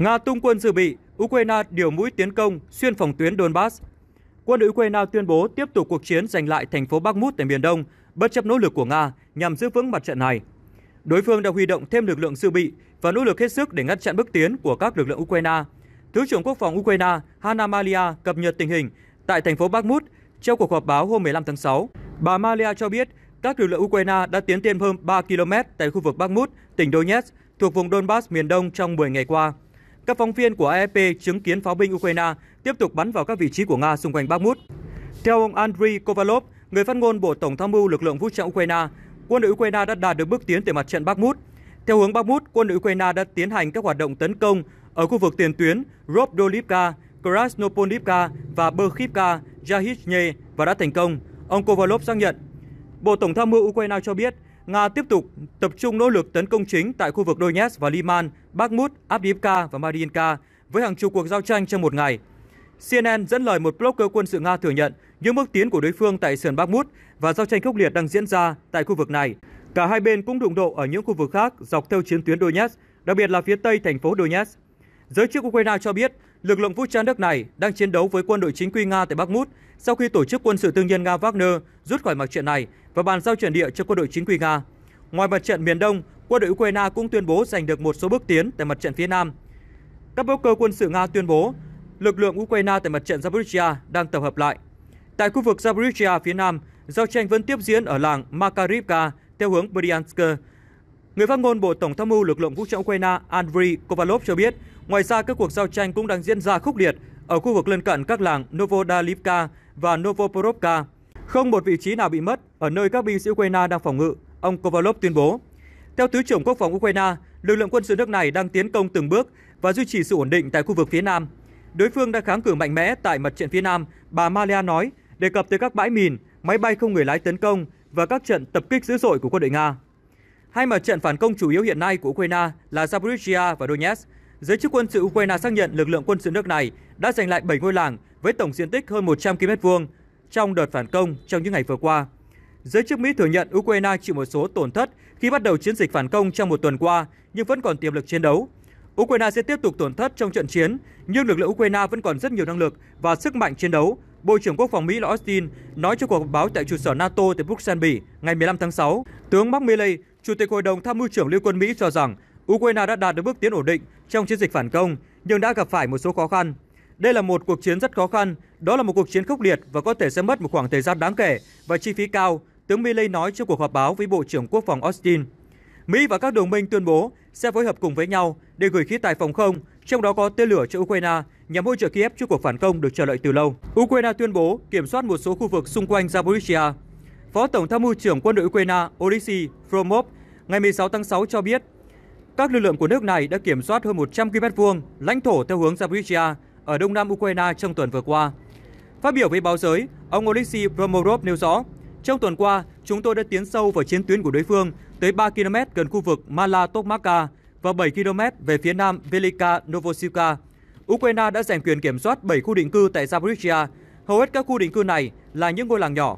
Nga tung quân dự bị, Ukraine điều mũi tiến công xuyên phòng tuyến Donbass. Quân đội Ukraine tuyên bố tiếp tục cuộc chiến giành lại thành phố Bakhmut tại miền đông, bất chấp nỗ lực của Nga nhằm giữ vững mặt trận này. Đối phương đã huy động thêm lực lượng dự bị và nỗ lực hết sức để ngăn chặn bước tiến của các lực lượng Ukraine. Thứ trưởng Quốc phòng Ukraine Hanna Malia cập nhật tình hình tại thành phố Bakhmut trong cuộc họp báo hôm 15 tháng 6. Bà Malia cho biết các lực lượng Ukraine đã tiến thêm hơn 3 km tại khu vực Bakhmut, tỉnh Donetsk, thuộc vùng Donbass miền đông trong 10 ngày qua. Các phóng viên của AFP chứng kiến pháo binh Ukraine tiếp tục bắn vào các vị trí của Nga xung quanh Bakhmut. Theo ông Andriy Kovalov, người phát ngôn Bộ Tổng tham mưu lực lượng vũ trang Ukraine, quân đội Ukraine đã đạt được bước tiến từ mặt trận Bakhmut. Theo hướng Bakhmut, quân đội Ukraine đã tiến hành các hoạt động tấn công ở khu vực tiền tuyến Robdolivka, Krasnopolivka và Berkhivka, Yahizhne và đã thành công. Ông Kovalov xác nhận. Bộ Tổng tham mưu Ukraine cho biết Nga tiếp tục tập trung nỗ lực tấn công chính tại khu vực Donetsk và Liman, Bakhmut, Avdiivka và Mariinka với hàng chục cuộc giao tranh trong một ngày. CNN dẫn lời một blogger quân sự Nga thừa nhận những bước tiến của đối phương tại sườn Bakhmut và giao tranh khốc liệt đang diễn ra tại khu vực này. Cả hai bên cũng đụng độ ở những khu vực khác dọc theo chiến tuyến Donetsk, đặc biệt là phía tây thành phố Donetsk. Giới chức Ukraine cho biết lực lượng vũ trang nước này đang chiến đấu với quân đội chính quy Nga tại Bakhmut sau khi tổ chức quân sự tư nhân Nga Wagner rút khỏi mặt trận này và bàn giao chuyển địa cho quân đội chính quy Nga. Ngoài mặt trận miền Đông, quân đội Ukraine cũng tuyên bố giành được một số bước tiến tại mặt trận phía Nam. Các báo cơ quân sự Nga tuyên bố lực lượng Ukraine tại mặt trận Zaporizhia đang tập hợp lại. Tại khu vực Zaporizhia phía Nam, giao tranh vẫn tiếp diễn ở làng Makarivka theo hướng Bryansk. Người phát ngôn Bộ Tổng tham mưu lực lượng vũ trang Ukraine Andriy Kovalov cho biết Ngoài ra, các cuộc giao tranh cũng đang diễn ra khốc liệt ở khu vực lân cận các làng Novodalivka và Novoporovka. Không một vị trí nào bị mất ở nơi các binh sĩ Ukraine đang phòng ngự, ông Kovalov tuyên bố. Theo Thứ trưởng Quốc phòng Ukraine, lực lượng quân sự nước này đang tiến công từng bước và duy trì sự ổn định tại khu vực phía Nam. Đối phương đã kháng cự mạnh mẽ tại mặt trận phía Nam, bà Malia nói, đề cập tới các bãi mìn, máy bay không người lái tấn công và các trận tập kích dữ dội của quân đội Nga. Hai mặt trận phản công chủ yếu hiện nay của Ukraine là Zaporizhia và Donetsk, Giới chức quân sự Ukraine xác nhận lực lượng quân sự nước này đã giành lại 7 ngôi làng với tổng diện tích hơn 100 km vuông trong đợt phản công trong những ngày vừa qua. Giới chức Mỹ thừa nhận Ukraine chịu một số tổn thất khi bắt đầu chiến dịch phản công trong một tuần qua nhưng vẫn còn tiềm lực chiến đấu. Ukraine sẽ tiếp tục tổn thất trong trận chiến, nhưng lực lượng Ukraine vẫn còn rất nhiều năng lực và sức mạnh chiến đấu, Bộ trưởng Quốc phòng Mỹ Lloyd Austin nói cho cuộc báo tại trụ sở NATO tại Bruxelles, ngày 15 tháng 6. Tướng Mark Milley, Chủ tịch Hội đồng Tham mưu trưởng Liên quân Mỹ cho rằng Ukraine đã đạt được bước tiến ổn định trong chiến dịch phản công nhưng đã gặp phải một số khó khăn. Đây là một cuộc chiến rất khó khăn, đó là một cuộc chiến khốc liệt và có thể sẽ mất một khoảng thời gian đáng kể và chi phí cao, tướng Milley nói trong cuộc họp báo với Bộ trưởng Quốc phòng Austin. Mỹ và các đồng minh tuyên bố sẽ phối hợp cùng với nhau để gửi khí tài phòng không, trong đó có tên lửa cho Ukraine nhằm hỗ trợ Kiev trước cuộc phản công được chờ đợi từ lâu. Ukraine tuyên bố kiểm soát một số khu vực xung quanh Zaporizhia. Phó Tổng tham mưu trưởng quân đội Ukraine Oleksiy Fromov ngày 16 tháng 6 cho biết các lực lượng của nước này đã kiểm soát hơn 100 km vuông lãnh thổ theo hướng Zaporizhia ở đông nam Ukraine trong tuần vừa qua. Phát biểu với báo giới, ông Oleksiy Promorov nêu rõ, trong tuần qua, chúng tôi đã tiến sâu vào chiến tuyến của đối phương tới 3 km gần khu vực Mala Tokmaka và 7 km về phía nam Velika Novosilka. Ukraine đã giành quyền kiểm soát 7 khu định cư tại Zaporizhia. Hầu hết các khu định cư này là những ngôi làng nhỏ.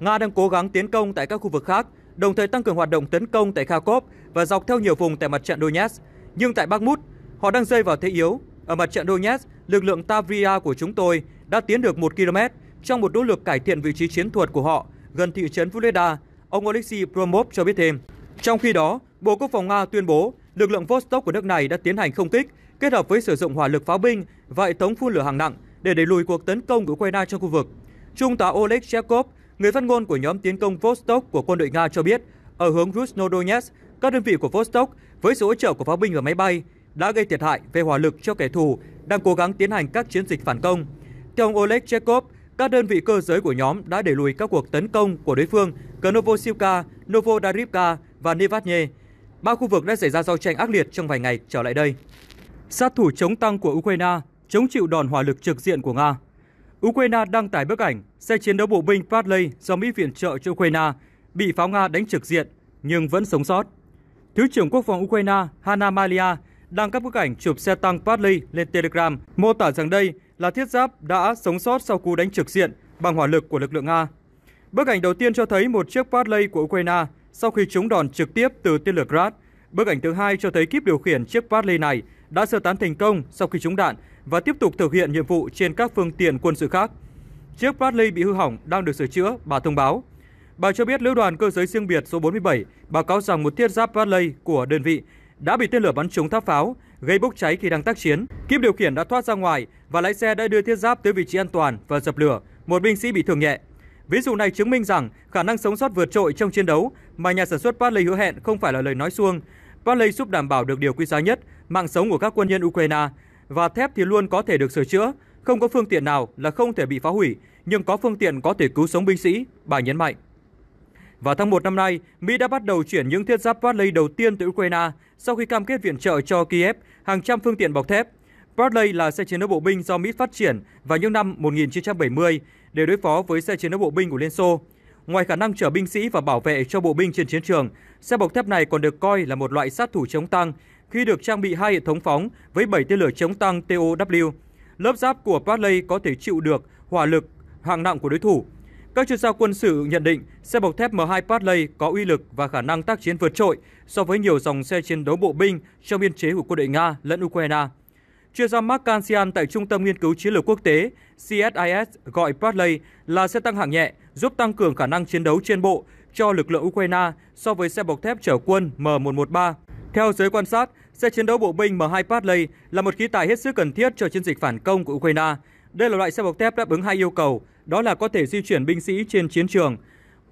Nga đang cố gắng tiến công tại các khu vực khác, đồng thời tăng cường hoạt động tấn công tại Kharkov và dọc theo nhiều vùng tại mặt trận Donetsk. Nhưng tại Bakhmut, họ đang rơi vào thế yếu. Ở mặt trận Donetsk, lực lượng Tavria của chúng tôi đã tiến được 1 km trong một nỗ lực cải thiện vị trí chiến thuật của họ gần thị trấn Vuleda, ông Oleksiy Promov cho biết thêm. Trong khi đó, Bộ Quốc phòng Nga tuyên bố lực lượng Vostok của nước này đã tiến hành không kích kết hợp với sử dụng hỏa lực pháo binh và hệ thống phun lửa hạng nặng để đẩy lùi cuộc tấn công của Ukraine trong khu vực. Trung tá Oleg Chekhov, người phát ngôn của nhóm tiến công Vostok của quân đội Nga cho biết, ở hướng Rusnodonetsk, các đơn vị của Vostok với sự hỗ trợ của pháo binh và máy bay đã gây thiệt hại về hỏa lực cho kẻ thù đang cố gắng tiến hành các chiến dịch phản công. Theo ông Oleg Chekhov, các đơn vị cơ giới của nhóm đã đẩy lùi các cuộc tấn công của đối phương gần Novosilka, Novodarivka và Nevatnye. Ba khu vực đã xảy ra giao tranh ác liệt trong vài ngày trở lại đây. Sát thủ chống tăng của Ukraine chống chịu đòn hỏa lực trực diện của Nga. Ukraine đăng tải bức ảnh xe chiến đấu bộ binh Bradley do Mỹ viện trợ cho Ukraine bị pháo Nga đánh trực diện nhưng vẫn sống sót. Thứ trưởng Quốc phòng Ukraine Hanna Malia đăng các bức ảnh chụp xe tăng Bradley lên Telegram, mô tả rằng đây là thiết giáp đã sống sót sau cú đánh trực diện bằng hỏa lực của lực lượng Nga. Bức ảnh đầu tiên cho thấy một chiếc Bradley của Ukraine sau khi trúng đòn trực tiếp từ tên lửa Grad. Bức ảnh thứ hai cho thấy kíp điều khiển chiếc Bradley này đã sơ tán thành công sau khi trúng đạn và tiếp tục thực hiện nhiệm vụ trên các phương tiện quân sự khác. Chiếc Bradley bị hư hỏng đang được sửa chữa, bà thông báo. Bà cho biết lữ đoàn cơ giới riêng biệt số 47 báo cáo rằng một thiết giáp Bradley của đơn vị đã bị tên lửa bắn trúng tháp pháo, gây bốc cháy khi đang tác chiến. Kíp điều khiển đã thoát ra ngoài và lái xe đã đưa thiết giáp tới vị trí an toàn và dập lửa. Một binh sĩ bị thương nhẹ. Ví dụ này chứng minh rằng khả năng sống sót vượt trội trong chiến đấu mà nhà sản xuất Bradley hứa hẹn không phải là lời nói suông. Bradley giúp đảm bảo được điều quý giá nhất, mạng sống của các quân nhân Ukraine. Và thép thì luôn có thể được sửa chữa, không có phương tiện nào là không thể bị phá hủy, nhưng có phương tiện có thể cứu sống binh sĩ, bà nhấn mạnh. Vào tháng 1 năm nay, Mỹ đã bắt đầu chuyển những thiết giáp Bradley đầu tiên từ Ukraine sau khi cam kết viện trợ cho Kiev hàng trăm phương tiện bọc thép. Bradley là xe chiến đấu bộ binh do Mỹ phát triển vào những năm 1970 để đối phó với xe chiến đấu bộ binh của Liên Xô. Ngoài khả năng chở binh sĩ và bảo vệ cho bộ binh trên chiến trường, xe bọc thép này còn được coi là một loại sát thủ chống tăng khi được trang bị hai hệ thống phóng với 7 tên lửa chống tăng TOW. Lớp giáp của Bradley có thể chịu được hỏa lực hạng nặng của đối thủ các chuyên gia quân sự nhận định xe bọc thép M2 Bradley có uy lực và khả năng tác chiến vượt trội so với nhiều dòng xe chiến đấu bộ binh trong biên chế của quân đội Nga lẫn Ukraine. Chuyên gia Mark Kansian tại Trung tâm Nghiên cứu Chiến lược Quốc tế CSIS gọi Bradley là xe tăng hạng nhẹ, giúp tăng cường khả năng chiến đấu trên bộ cho lực lượng Ukraine so với xe bọc thép chở quân M113. Theo giới quan sát, xe chiến đấu bộ binh M2 Bradley là một khí tài hết sức cần thiết cho chiến dịch phản công của Ukraine, đây là loại xe bọc thép đáp ứng hai yêu cầu, đó là có thể di chuyển binh sĩ trên chiến trường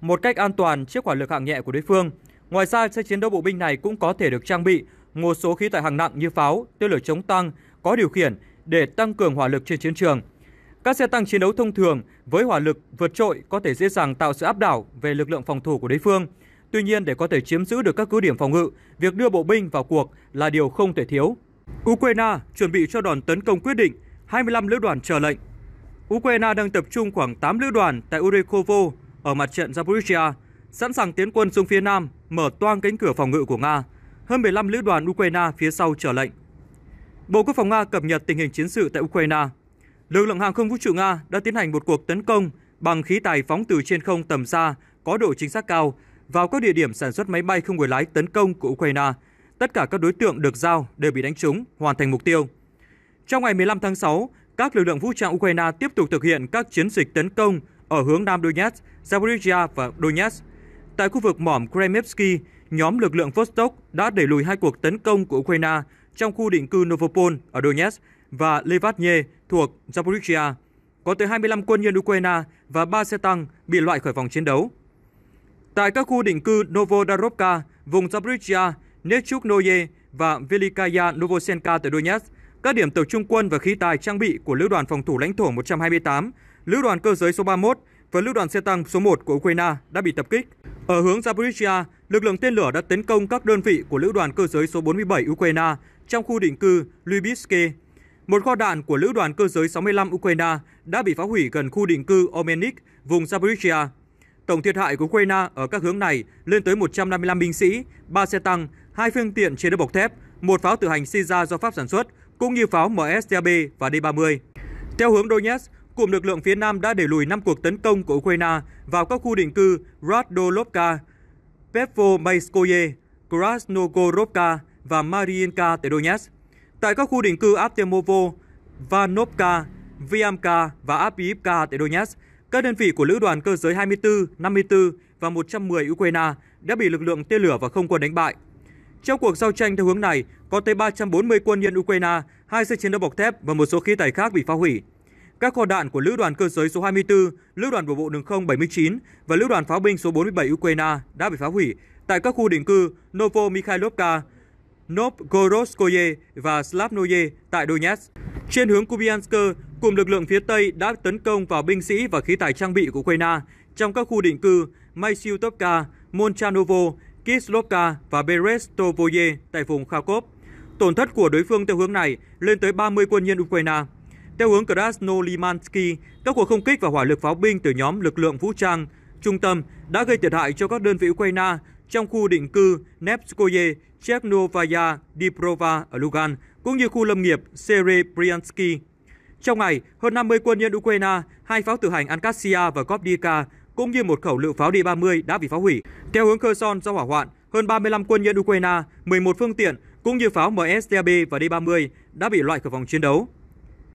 một cách an toàn trước hỏa lực hạng nhẹ của đối phương. Ngoài ra, xe chiến đấu bộ binh này cũng có thể được trang bị một số khí tài hạng nặng như pháo, tên lửa chống tăng có điều khiển để tăng cường hỏa lực trên chiến trường. Các xe tăng chiến đấu thông thường với hỏa lực vượt trội có thể dễ dàng tạo sự áp đảo về lực lượng phòng thủ của đối phương. Tuy nhiên, để có thể chiếm giữ được các cứ điểm phòng ngự, việc đưa bộ binh vào cuộc là điều không thể thiếu. Ukraine chuẩn bị cho đòn tấn công quyết định 25 lữ đoàn chờ lệnh. Ukraine đang tập trung khoảng 8 lữ đoàn tại Urikovo ở mặt trận Zaporizhia, sẵn sàng tiến quân xuống phía Nam, mở toang cánh cửa phòng ngự của Nga. Hơn 15 lữ đoàn Ukraine phía sau chờ lệnh. Bộ Quốc phòng Nga cập nhật tình hình chiến sự tại Ukraine. Lực lượng hàng không vũ trụ Nga đã tiến hành một cuộc tấn công bằng khí tài phóng từ trên không tầm xa có độ chính xác cao vào các địa điểm sản xuất máy bay không người lái tấn công của Ukraine. Tất cả các đối tượng được giao đều bị đánh trúng, hoàn thành mục tiêu. Trong ngày 15 tháng 6, các lực lượng vũ trang Ukraine tiếp tục thực hiện các chiến dịch tấn công ở hướng Nam Donetsk, Zaporizhia và Donetsk. Tại khu vực mỏm Kremevsky, nhóm lực lượng Vostok đã đẩy lùi hai cuộc tấn công của Ukraine trong khu định cư Novopol ở Donetsk và Levadne thuộc Zaporizhia. Có tới 25 quân nhân Ukraine và 3 xe tăng bị loại khỏi vòng chiến đấu. Tại các khu định cư Novodarovka, vùng Zaporizhia, Nechuknoye và Velikaya Novosenka tại Donetsk, các điểm tập trung quân và khí tài trang bị của Lữ đoàn phòng thủ lãnh thổ 128, Lữ đoàn cơ giới số 31 và Lữ đoàn xe tăng số 1 của Ukraine đã bị tập kích. Ở hướng Zaporizhia, lực lượng tên lửa đã tấn công các đơn vị của Lữ đoàn cơ giới số 47 Ukraine trong khu định cư Lubitske. Một kho đạn của Lữ đoàn cơ giới 65 Ukraine đã bị phá hủy gần khu định cư Omenik, vùng Zaporizhia. Tổng thiệt hại của Ukraine ở các hướng này lên tới 155 binh sĩ, 3 xe tăng, 2 phương tiện chiến đấu bọc thép, một pháo tự hành Siza do Pháp sản xuất cũng như pháo MSTB và D-30. Theo hướng Donetsk, cụm lực lượng phía Nam đã đẩy lùi 5 cuộc tấn công của Ukraine vào các khu định cư Radolovka, Petvomayskoye, Krasnogorovka và Mariinka tại Donetsk. Tại các khu định cư Artemovo, Vanovka, Viamka và Apiivka tại Donetsk, các đơn vị của Lữ đoàn Cơ giới 24, 54 và 110 Ukraine đã bị lực lượng tên lửa và không quân đánh bại. Trong cuộc giao tranh theo hướng này, có tới 340 quân nhân Ukraine, hai xe chiến đấu bọc thép và một số khí tài khác bị phá hủy. Các kho đạn của Lữ đoàn cơ giới số 24, Lữ đoàn bộ bộ đường không 79 và Lữ đoàn pháo binh số 47 Ukraine đã bị phá hủy tại các khu định cư Novo Mikhailovka, Novgorodskoye và Slavnoye tại Donetsk. Trên hướng Kupiansk, cùng lực lượng phía Tây đã tấn công vào binh sĩ và khí tài trang bị của Ukraine trong các khu định cư Mysiutovka, Molchanovo, Kislovka và Berestovoye tại vùng Kharkov. Tổn thất của đối phương theo hướng này lên tới 30 quân nhân Ukraine. Theo hướng Krasnolimansky, các cuộc không kích và hỏa lực pháo binh từ nhóm lực lượng vũ trang trung tâm đã gây thiệt hại cho các đơn vị Ukraine trong khu định cư Nevskoye, Chernovaya, Diprova ở Lugan, cũng như khu lâm nghiệp Serebriansky. Trong ngày, hơn 50 quân nhân Ukraine, hai pháo tự hành Ankassia và Kopdika, cũng như một khẩu lựu pháo D-30 đã bị phá hủy. Theo hướng Kherson do hỏa hoạn, hơn 35 quân nhân Ukraine, 11 phương tiện cũng như pháo MSTAB và D-30 đã bị loại khỏi vòng chiến đấu.